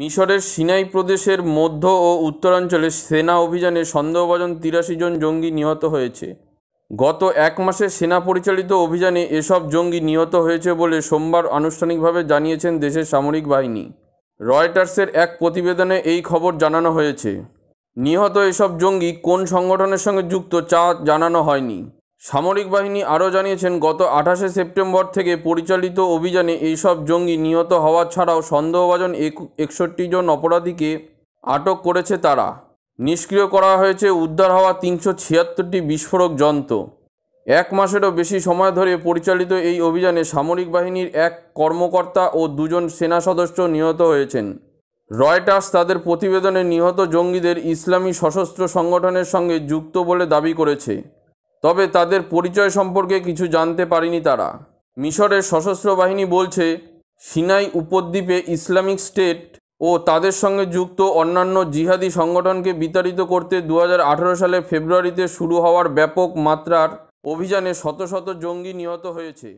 মিশরের সিনাই প্রদেশের মধ্য ও উত্তরাঞ্চলে সেনা অভিযানে সন্দেহভাজন তিরাশি জন জঙ্গি নিহত হয়েছে গত এক মাসে সেনা পরিচালিত অভিযানে এসব জঙ্গি নিহত হয়েছে বলে সোমবার আনুষ্ঠানিকভাবে জানিয়েছেন দেশের সামরিক বাহিনী রয়টার্সের এক প্রতিবেদনে এই খবর জানানো হয়েছে নিহত এসব জঙ্গি কোন সংগঠনের সঙ্গে যুক্ত চা জানানো হয়নি সামরিক বাহিনী আরও জানিয়েছেন গত আঠাশে সেপ্টেম্বর থেকে পরিচালিত অভিযানে এইসব জঙ্গি নিহত হওয়া ছাড়াও সন্দেহভাজন একষট্টি জন অপরাধীকে আটক করেছে তারা নিষ্ক্রিয় করা হয়েছে উদ্ধার হওয়া তিনশো ছিয়াত্তরটি বিস্ফোরক যন্ত্র এক মাসেরও বেশি সময় ধরে পরিচালিত এই অভিযানে সামরিক বাহিনীর এক কর্মকর্তা ও দুজন সেনা সদস্য নিহত হয়েছেন রয়টার্স তাদের প্রতিবেদনে নিহত জঙ্গিদের ইসলামী সশস্ত্র সংগঠনের সঙ্গে যুক্ত বলে দাবি করেছে তবে তাদের পরিচয় সম্পর্কে কিছু জানতে পারেনি তারা মিশরের সশস্ত্র বাহিনী বলছে সিনাই উপদ্বীপে ইসলামিক স্টেট ও তাদের সঙ্গে যুক্ত অন্যান্য জিহাদি সংগঠনকে বিতাড়িত করতে দু সালে ফেব্রুয়ারিতে শুরু হওয়ার ব্যাপক মাত্রার অভিযানে শত শত জঙ্গি নিহত হয়েছে